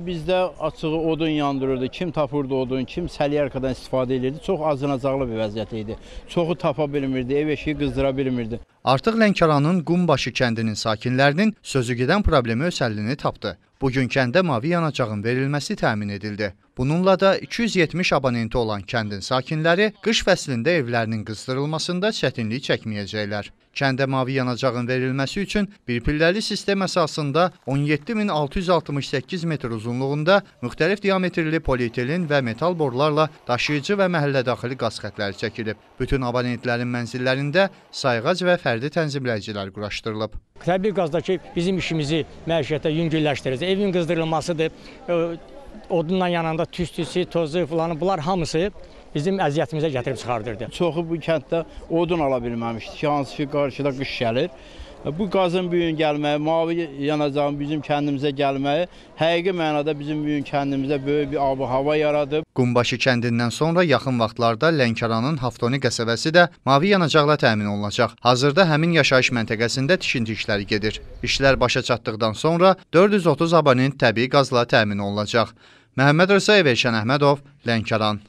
Bizdə açığı odun yandırırdı. Kim tapırdı odun, kim səliyyarkadan istifadə edirdi. Çox acınacaqlı bir vəziyyət idi. Çoxu tapa bilmirdi, ev eşiyi qızdıra bilmirdi. Artıq Lənkəranın Qumbaşı kəndinin sakinlərinin sözü gedən problemi öz həllini tapdı. Bugün kəndə mavi yanacağın verilməsi təmin edildi. Bununla da 270 abonenti olan kəndin sakinləri qış fəslində evlərinin qızdırılmasında çətinlik çəkməyəcəklər. Kəndə mavi yanacağın verilməsi üçün bir pilləli sistem əsasında 17668 metr uzunluğunda müxtəlif diametrli polietilin və metal borularla daşıyıcı və məhəllədaxili qaz xətləri çəkilib. Bütün abonentlərin mənzillərində sayğac və fərdi tənzimləyicilər quraşdırılıb. Təbii qazdakı bizim işimizi məişətə yüngülləşdirəcək. Evin qızdırılmasıdır, odunla yananda tüstüsü, tozu filanı bunlar hamısı bizim əziyyətimizə gətirib çıxardırdı. Çoxu bu kənddə odun ala bilməmişdi ki, hansı ki qarşıda qış gəlir. E, bu qazın bu gün gəlməyi, mavi yanacağın bizim kəndimizə gəlməyi həqiqi mənada bizim bu gün kəndimizə böyük bir ab-hava yaradıb. Qumbaşı kəndindən sonra yaxın vaxtlarda Lənkəranın Haftoni qəsəbəsi də mavi yanacaqla təmin olunacaq. Hazırda həmin yaşayış məntəqəsində tikinti işləri gedir. İşlər başa çatdıqdan sonra 430 abonent təbii qazla təmin olunacaq. Məhəmməd Rəsayev, Elşən Əhmədov, Lənkəran.